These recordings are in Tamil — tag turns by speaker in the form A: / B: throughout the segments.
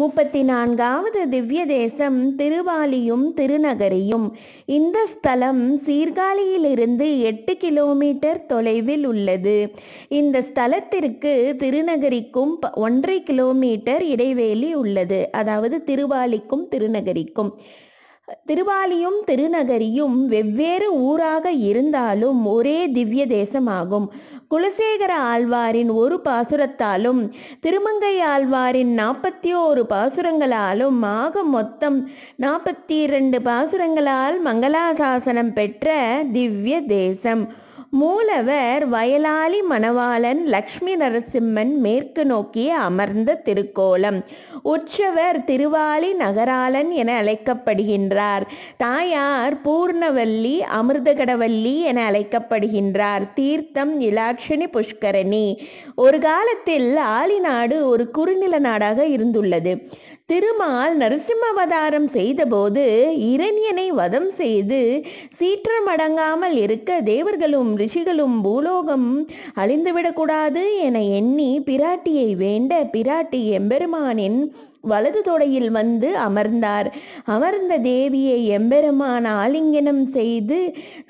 A: முப்பத்தி நான்காவது திவ்ய தேசம் திருவாலியும் திருநகரியும் இந்த ஸ்தலம் சீர்காழியிலிருந்து எட்டு கிலோமீட்டர் தொலைவில் உள்ளது இந்த ஸ்தலத்திற்கு திருநகரிக்கும் ஒன்றரை கிலோமீட்டர் இடைவேளி உள்ளது அதாவது திருவாலிக்கும் திருநகரிக்கும் திருவாலியும் திருநகரியும் வெவ்வேறு ஊராக இருந்தாலும் ஒரே திவ்ய தேசமாகும் குலசேகர ஆழ்வாரின் ஒரு பாசுரத்தாலும் திருமங்கை ஆழ்வாரின் நாற்பத்தி ஓரு பாசுரங்களாலும் ஆக மொத்தம் நாற்பத்தி இரண்டு பாசுரங்களால் மங்களாசாசனம் பெற்ற திவ்ய தேசம் மூலவர் வயலாளி மணவாளன் லக்ஷ்மி நரசிம்மன் மேற்கு நோக்கிய அமர்ந்த திருக்கோலம் உற்சவர் திருவாலி நகராளன் என அழைக்கப்படுகின்றார் தாயார் பூர்ணவல்லி அமிர்தகடவல்லி என அழைக்கப்படுகின்றார் தீர்த்தம் இலாட்சணி புஷ்கரணி ஒரு காலத்தில் ஆலிநாடு ஒரு குறுநில நாடாக இருந்துள்ளது திருமால் நரசிம்மவதாரம் செய்தபோது இரண்யனை வதம் செய்து சீற்றமடங்காமல் இருக்க தேவர்களும் ரிஷிகளும் பூலோகம் அழிந்துவிடக்கூடாது என எண்ணி பிராட்டியை வேண்ட பிராட்டி எம்பெருமானின் வலது தொடையில் வந்து அமர்ந்தார் அமர்ந்த தேவியை எம்பெருமான் ஆலிங்கனம் செய்து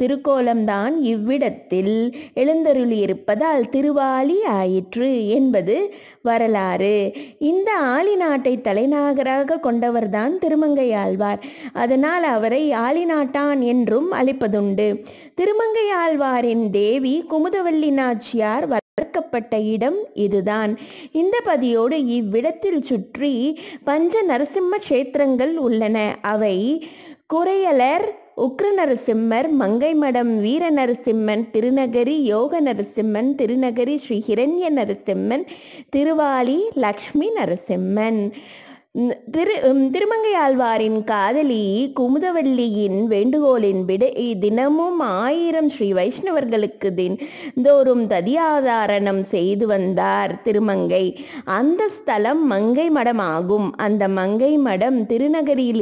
A: திருக்கோலம்தான் இவ்விடத்தில் எழுந்தருளியிருப்பதால் திருவாலி ஆயிற்று என்பது வரலாறு இந்த ஆலி நாட்டை தலைநகராக கொண்டவர்தான் திருமங்கை ஆழ்வார் அதனால் அவரை ஆலிநாட்டான் என்றும் அழைப்பதுண்டு திருமங்கை ஆழ்வாரின் தேவி குமுதவல்லி நாச்சியார் வளர்க்கப்பட்ட இடம் இதுதான் இந்த பதியோடு இவ்விடத்தில் சுற்றி பஞ்ச நரசிம்ம கஷேத்திரங்கள் உள்ளன அவை குறையலர் உக்ர நரசிம்மர் மங்கைமடம் வீர நரசிம்மன் திருநகரி யோக நரசிம்மன் திருநகரி ஸ்ரீ ஹிரண்ய நரசிம்மன் திருவாலி லக்ஷ்மி நரசிம்மன் திரு திருமங்கை ஆழ்வாரின் காதலி குமுதவல்லியின் வேண்டுகோளின் விடை தினமும் ஆயிரம் ஸ்ரீ வைஷ்ணவர்களுக்கு தினந்தோறும் ததியாதாரணம் செய்து வந்தார் திருமங்கை அந்த ஸ்தலம் மங்கை மடம் ஆகும் அந்த மங்கை மடம்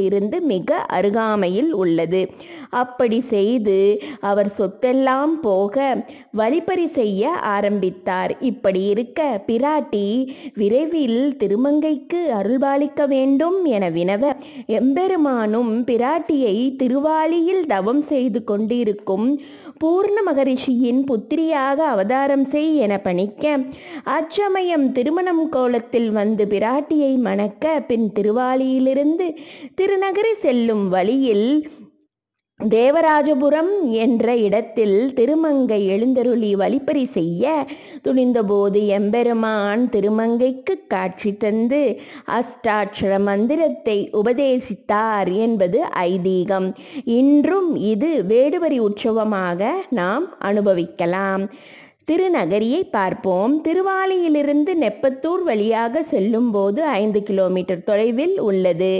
A: இருந்து மிக அருகாமையில் உள்ளது அப்படி செய்து அவர் சொத்தெல்லாம் போக வழிபறி செய்ய ஆரம்பித்தார் இப்படி இருக்க பிராட்டி விரைவில் திருமங்கைக்கு அருள்பாலிக்க வேண்டும் என வினவ எம்பெருமானும் பிராட்டியை திருவாளியில் தவம் செய்து கொண்டிருக்கும் பூர்ண மகரிஷியின் புத்திரியாக அவதாரம் செய் என பணிக்க அச்சமயம் திருமணம் கோலத்தில் வந்து பிராட்டியை மணக்க பின் திருவாலியிலிருந்து திருநகரி செல்லும் வழியில் தேவராஜபுரம் என்ற இடத்தில் திருமங்கை எழுந்தருளி வழிப்பறி செய்ய துணிந்தபோது எம்பெருமான் திருமங்கைக்கு காட்சி தந்து அஷ்டாட்சர மந்திரத்தை உபதேசித்தார் என்பது ஐதீகம் இன்றும் இது வேடுவரி உற்சவமாக நாம் அனுபவிக்கலாம் திருநகரியை பார்ப்போம் திருவாலியிலிருந்து நெப்பத்தூர் வழியாக செல்லும்போது ஐந்து கிலோமீட்டர் தொலைவில் உள்ளது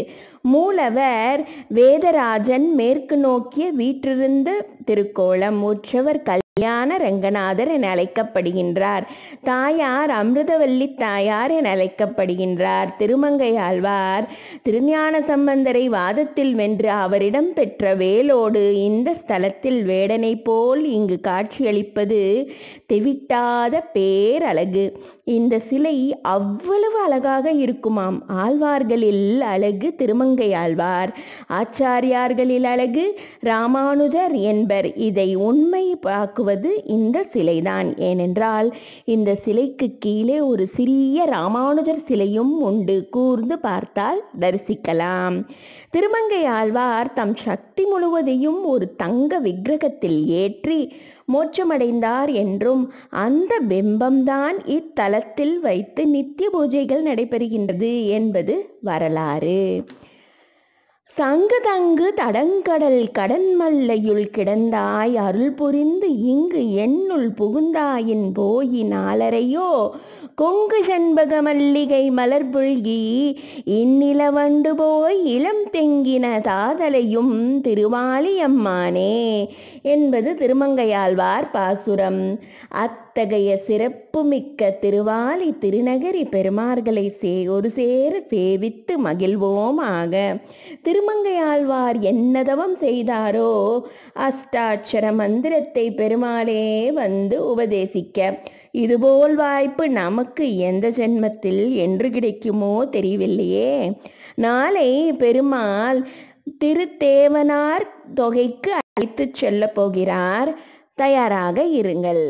A: மூலவர் வேதராஜன் மேற்கு நோக்கிய வீற்றிருந்த திருக்கோளம் உற்றவர் கல்யாண ரங்கநாதர் என அழைக்கப்படுகின்றார் தாயார் அமிர்தவல்லி தாயார் என அழைக்கப்படுகின்றார் திருமங்கை ஆழ்வார் திருஞான சம்பந்தரை வாதத்தில் வென்று அவரிடம் பெற்ற வேலோடு இந்த ஸ்தலத்தில் வேடனை போல் இங்கு காட்சியளிப்பது தெவிட்டாத பேரழகு இந்த சிலை அவ்வளவு அழகாக இருக்குமாம் ஆழ்வார்களில் அழகு திருமங்கை ஆழ்வார் ஆச்சாரியார்களில் அழகு ராமானுஜர் என்பர் இதை உண்மை பார்க்குவது இந்த சிலைதான் ஏனென்றால் இந்த சிலைக்கு கீழே ஒரு சிறிய ராமானுஜர் சிலையும் உண்டு கூர்ந்து பார்த்தால் தரிசிக்கலாம் திருமங்கை ஆழ்வார் தம் சக்தி முழுவதையும் ஒரு தங்க விக்கிரகத்தில் ஏற்றி மோட்சமடைந்தார் என்றும் அந்த பிம்பம்தான் இத்தலத்தில் வைத்து நித்திய பூஜைகள் நடைபெறுகின்றது என்பது வரலாறு சங்கதங்கு தடங்கடல் கடன் மல்லையுள் கிடந்தாய் அருள் புரிந்து இங்கு என்னுள் புகுந்தாயின் போயின் நாளரையோ கொங்கு சண்பக மல்லிகை மலர் புழ்கி இந்நில வண்டு போய் இளம் தெங்கின திருவாலி திருவாலியம்மானே என்பது திருமங்கையாழ்வார் பாசுரம் அத்தகைய சிறப்புமிக்க திருவாலி திருநகரி பெருமார்களை சே ஒரு சேர சேவித்து மகிழ்வோமாக திருமங்கையாழ்வார் என்னதவம் செய்தாரோ அஷ்டாட்சர மந்திரத்தை பெருமாளே வந்து உபதேசிக்க இதுபோல் வாய்ப்பு நமக்கு எந்த ஜென்மத்தில் என்று கிடைக்குமோ தெரியவில்லையே நாளை பெருமாள் திருத்தேவனார் தொகைக்கு அழைத்து செல்ல போகிறார் தயாராக இருங்கள்